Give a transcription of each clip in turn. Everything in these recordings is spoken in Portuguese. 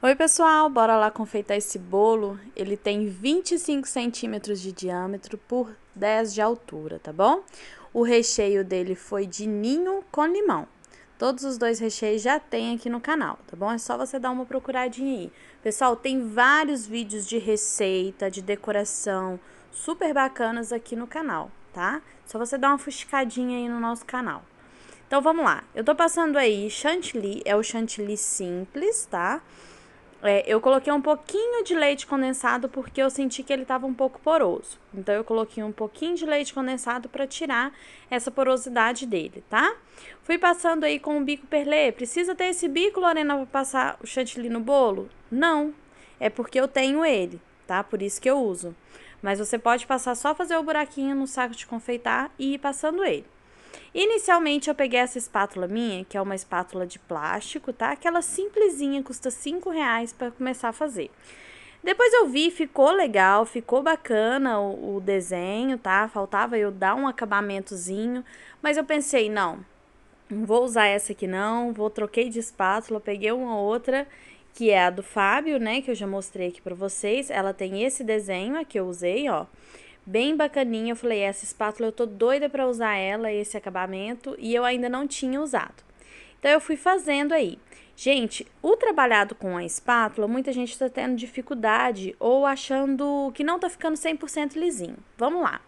Oi, pessoal, bora lá confeitar esse bolo. Ele tem 25 centímetros de diâmetro por 10 de altura, tá bom? O recheio dele foi de ninho com limão. Todos os dois recheios já tem aqui no canal, tá bom? É só você dar uma procuradinha aí. Pessoal, tem vários vídeos de receita, de decoração, super bacanas aqui no canal, tá? Só você dar uma fuxicadinha aí no nosso canal. Então, vamos lá. Eu tô passando aí chantilly, é o chantilly simples, tá? Tá? É, eu coloquei um pouquinho de leite condensado porque eu senti que ele estava um pouco poroso. Então eu coloquei um pouquinho de leite condensado para tirar essa porosidade dele, tá? Fui passando aí com o bico perlê. Precisa ter esse bico, Lorena, para passar o chantilly no bolo? Não. É porque eu tenho ele, tá? Por isso que eu uso. Mas você pode passar só fazer o buraquinho no saco de confeitar e ir passando ele. Inicialmente eu peguei essa espátula minha, que é uma espátula de plástico, tá? Aquela simplesinha, custa 5 reais para começar a fazer. Depois eu vi, ficou legal, ficou bacana o, o, desenho, tá? Faltava eu dar um acabamentozinho, mas eu pensei, não, não vou usar essa aqui não, vou troquei de espátula, peguei uma outra, que é a do Fábio, né, que eu já mostrei aqui para vocês. Ela tem esse desenho aqui eu usei, ó bem bacaninha. Eu falei, essa espátula eu tô doida para usar ela, esse acabamento, e eu ainda não tinha usado. Então eu fui fazendo aí. Gente, o trabalhado com a espátula, muita gente está tendo dificuldade ou achando que não está ficando 100% lisinho. Vamos lá.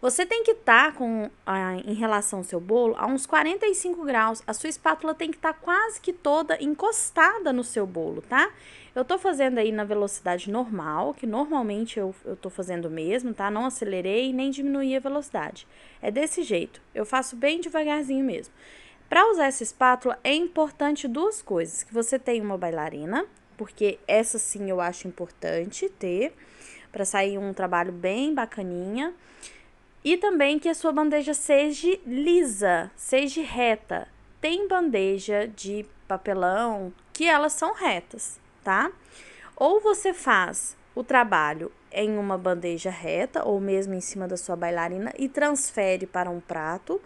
Você tem que estar tá com a, ah, em relação ao seu bolo a uns 45 graus. A sua espátula tem que estar tá quase que toda encostada no seu bolo, tá? Eu tô fazendo aí na velocidade normal, que normalmente eu, eu tô fazendo mesmo, tá? Não acelerei nem diminuí a velocidade. É desse jeito, eu faço bem devagarzinho mesmo. Para usar essa espátula é importante duas coisas, que você tenha uma bailarina, porque essa sim eu acho importante ter, para sair um trabalho bem bacaninha. E também que a sua bandeja seja lisa, seja reta. Tem bandeja de papelão que elas são retas tá? Ou você faz o trabalho em uma bandeja reta ou mesmo em cima da sua bailarina e transfere para um prato,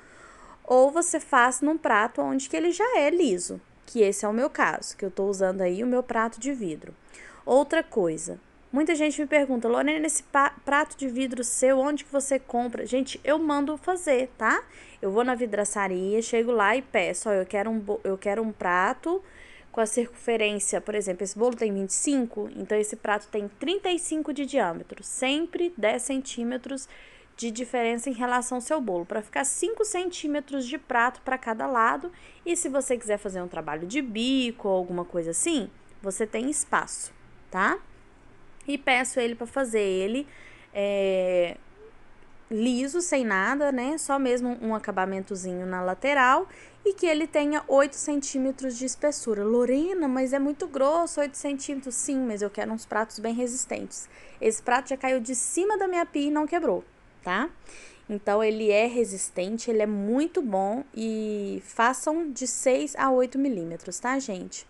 ou você faz num prato onde que ele já é liso, que esse é o meu caso, que eu estou usando aí o meu prato de vidro. Outra coisa, muita gente me pergunta, Lorena, nesse prato de vidro seu, onde que você compra? Gente, eu mando fazer, tá? Eu vou na vidraçaria, chego lá e peço, ó, eu quero um, eu quero um prato com a circunferência, por exemplo, esse bolo tem 25, então esse prato tem 35 de diâmetro, sempre 10 centímetros de diferença em relação ao seu bolo, para ficar 5 centímetros de prato para cada lado. E se você quiser fazer um trabalho de bico ou alguma coisa assim, você tem espaço, tá? E peço ele para fazer ele é, liso, sem nada, né? Só mesmo um acabamentozinho na lateral e que ele tenha 8 centímetros de espessura. Lorena, mas é muito grosso, 8 centímetros. Sim, mas eu quero uns pratos bem resistentes. Esse prato já caiu de cima da minha pia e não quebrou, tá? Então ele é resistente, ele é muito bom e façam de 6 a 8 milímetros, tá, gente?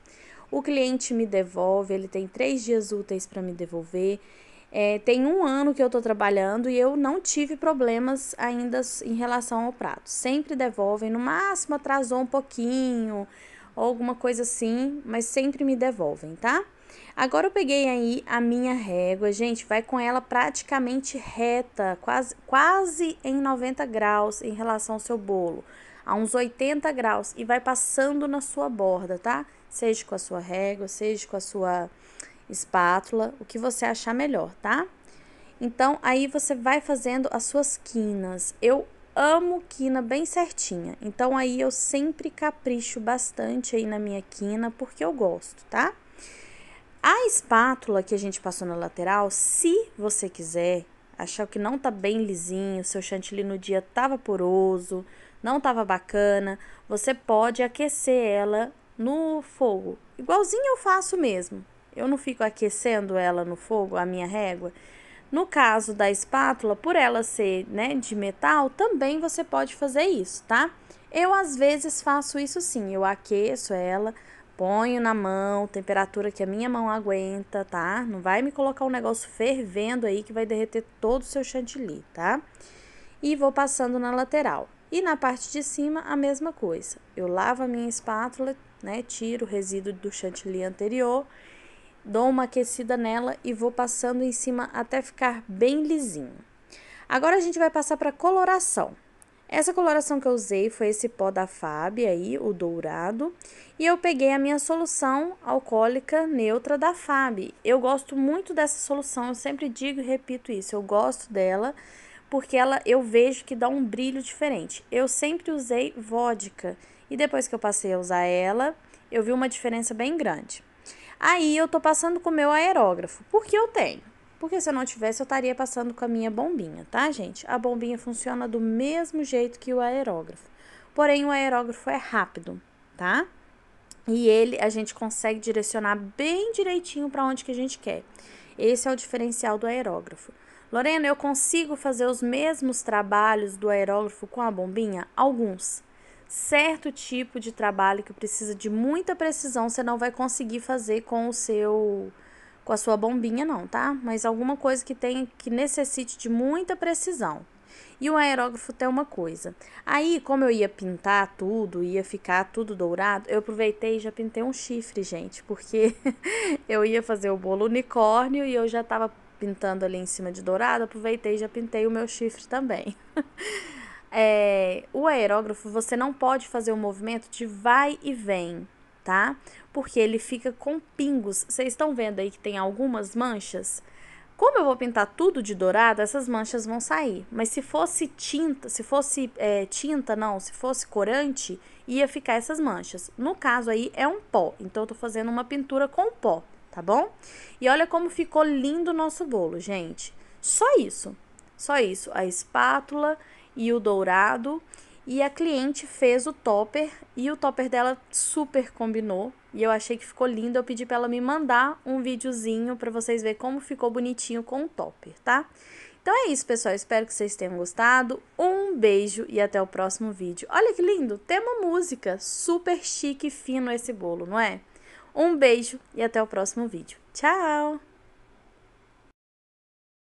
O cliente me devolve, ele tem três dias úteis para me devolver. É, tem um ano que eu estou trabalhando e eu não tive problemas ainda em relação ao prato. Sempre devolvem, no máximo atrasou um pouquinho ou alguma coisa assim, mas sempre me devolvem, tá? Agora eu peguei aí a minha régua, gente, vai com ela praticamente reta, quase, quase em 90 graus em relação ao seu bolo, a uns 80 graus, e vai passando na sua borda, tá? Seja com a sua régua, seja com a sua espátula, o que você achar melhor, tá? Então, aí você vai fazendo as suas quinas. Eu amo quina bem certinha, então aí eu sempre capricho bastante aí na minha quina, porque eu gosto, tá? A espátula que a gente passou na lateral, se você quiser, achar que não tá bem lisinho, seu chantilly no dia tava poroso, não tava bacana, você pode aquecer ela no fogo, igualzinho eu faço mesmo. Eu não fico aquecendo ela no fogo, a minha régua. No caso da espátula, por ela ser né, de metal, também você pode fazer isso, tá? Eu às vezes faço isso sim, eu aqueço ela, ponho na mão, temperatura que a minha mão aguenta, tá? Não vai me colocar um negócio fervendo aí que vai derreter todo o seu chantilly, tá? E vou passando na lateral. E na parte de cima, a mesma coisa. Eu lavo a minha espátula, né? Tiro o resíduo do chantilly anterior dou uma aquecida nela e vou passando em cima até ficar bem lisinho. Agora a gente vai passar para coloração. Essa coloração que eu usei foi esse pó da Fábio aí, o dourado, e eu peguei a minha solução alcoólica neutra da Fábio. Eu gosto muito dessa solução, eu sempre digo e repito isso, eu gosto dela porque ela eu vejo que dá um brilho diferente. Eu sempre usei vodka e depois que eu passei a usar ela, eu vi uma diferença bem grande. Aí eu tô passando com o meu aerógrafo, porque eu tenho. Porque se eu não tivesse, eu estaria passando com a minha bombinha, tá, gente? A bombinha funciona do mesmo jeito que o aerógrafo. Porém, o aerógrafo é rápido, tá? E ele a gente consegue direcionar bem direitinho para onde que a gente quer. Esse é o diferencial do aerógrafo. Lorena, eu consigo fazer os mesmos trabalhos do aerógrafo com a bombinha? Alguns certo tipo de trabalho que precisa de muita precisão, você não vai conseguir fazer com o seu com a sua bombinha não, tá? Mas alguma coisa que tenha que necessite de muita precisão. E o aerógrafo tem uma coisa. Aí, como eu ia pintar tudo, ia ficar tudo dourado, eu aproveitei e já pintei um chifre, gente, porque eu ia fazer o bolo unicórnio e eu já tava pintando ali em cima de dourado, aproveitei e já pintei o meu chifre também. é, o aerógrafo você não pode fazer o um movimento de vai e vem, tá? Porque ele fica com pingos. Vocês estão vendo aí que tem algumas manchas? Como eu vou pintar tudo de dourado, essas manchas vão sair. Mas se fosse tinta, se fosse é, tinta, não, se fosse corante, ia ficar essas manchas. No caso aí é um pó, então eu tô fazendo uma pintura com pó, tá bom? E olha como ficou lindo o nosso bolo, gente. Só isso, só isso. A espátula e o dourado. E a cliente fez o topper e o topper dela super combinou. E eu achei que ficou lindo. Eu pedi para ela me mandar um videozinho para vocês verem como ficou bonitinho com o topper, tá? Então é isso, pessoal. Espero que vocês tenham gostado. Um beijo e até o próximo vídeo. Olha que lindo! Tema música. Super chique e fino esse bolo, não é? Um beijo e até o próximo vídeo. Tchau!